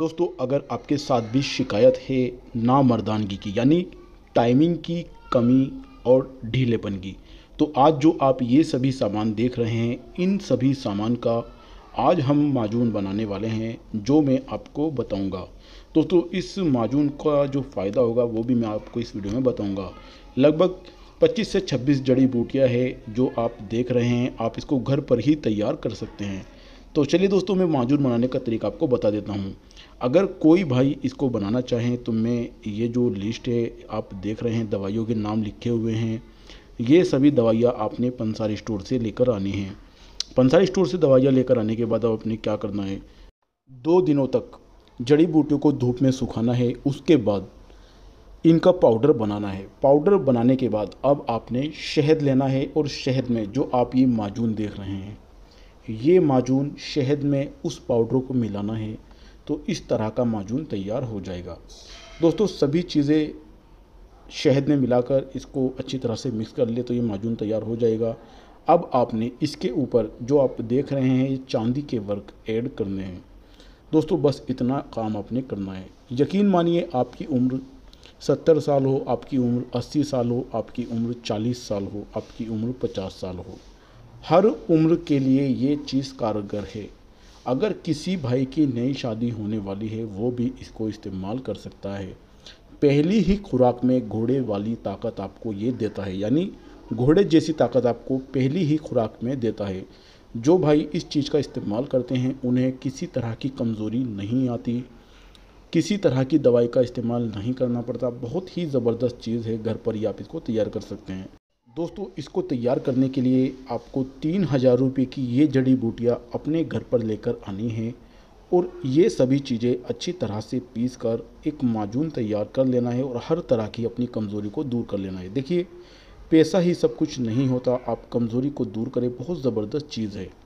दोस्तों अगर आपके साथ भी शिकायत है नामर्दानगी की यानी टाइमिंग की कमी और ढीलेपन की तो आज जो आप ये सभी सामान देख रहे हैं इन सभी सामान का आज हम माजून बनाने वाले हैं जो मैं आपको बताऊंगा दोस्तों तो इस माजून का जो फ़ायदा होगा वो भी मैं आपको इस वीडियो में बताऊंगा लगभग 25 से 26 जड़ी बूटियां है जो आप देख रहे हैं आप इसको घर पर ही तैयार कर सकते हैं तो चलिए दोस्तों मैं माजून बनाने का तरीका आपको बता देता हूँ अगर कोई भाई इसको बनाना चाहें तो मैं ये जो लिस्ट है आप देख रहे हैं दवाइयों के नाम लिखे हुए हैं ये सभी दवाइयाँ आपने पंसारी स्टोर से लेकर आनी हैं पंसारी स्टोर से दवाइयाँ लेकर आने के बाद अब आपने क्या करना है दो दिनों तक जड़ी बूटियों को धूप में सुखाना है उसके बाद इनका पाउडर बनाना है पाउडर बनाने के बाद अब आपने शहद लेना है और शहद में जो आप ये माजून देख रहे हैं ये माजून शहद में उस पाउडर को मिलाना है तो इस तरह का माजून तैयार हो जाएगा दोस्तों सभी चीज़ें शहद में मिलाकर इसको अच्छी तरह से मिक्स कर ले तो ये माजून तैयार हो जाएगा अब आपने इसके ऊपर जो आप देख रहे हैं ये चांदी के वर्क ऐड करने हैं दोस्तों बस इतना काम आपने करना है यकीन मानिए आपकी उम्र सत्तर साल हो आपकी उम्र अस्सी साल हो आपकी उम्र चालीस साल हो आपकी उम्र पचास साल हो हर उम्र के लिए ये चीज़ कारगर है अगर किसी भाई की नई शादी होने वाली है वो भी इसको इस्तेमाल कर सकता है पहली ही खुराक में घोड़े वाली ताकत आपको ये देता है यानी घोड़े जैसी ताकत आपको पहली ही खुराक में देता है जो भाई इस चीज़ का इस्तेमाल करते हैं उन्हें किसी तरह की कमज़ोरी नहीं आती किसी तरह की दवाई का इस्तेमाल नहीं करना पड़ता बहुत ही ज़बरदस्त चीज़ है घर पर ही आप इसको तैयार कर सकते हैं दोस्तों इसको तैयार करने के लिए आपको तीन हज़ार रुपये की ये जड़ी बूटियाँ अपने घर पर लेकर आनी हैं और ये सभी चीज़ें अच्छी तरह से पीस कर एक माजून तैयार कर लेना है और हर तरह की अपनी कमज़ोरी को दूर कर लेना है देखिए पैसा ही सब कुछ नहीं होता आप कमज़ोरी को दूर करें बहुत ज़बरदस्त चीज़ है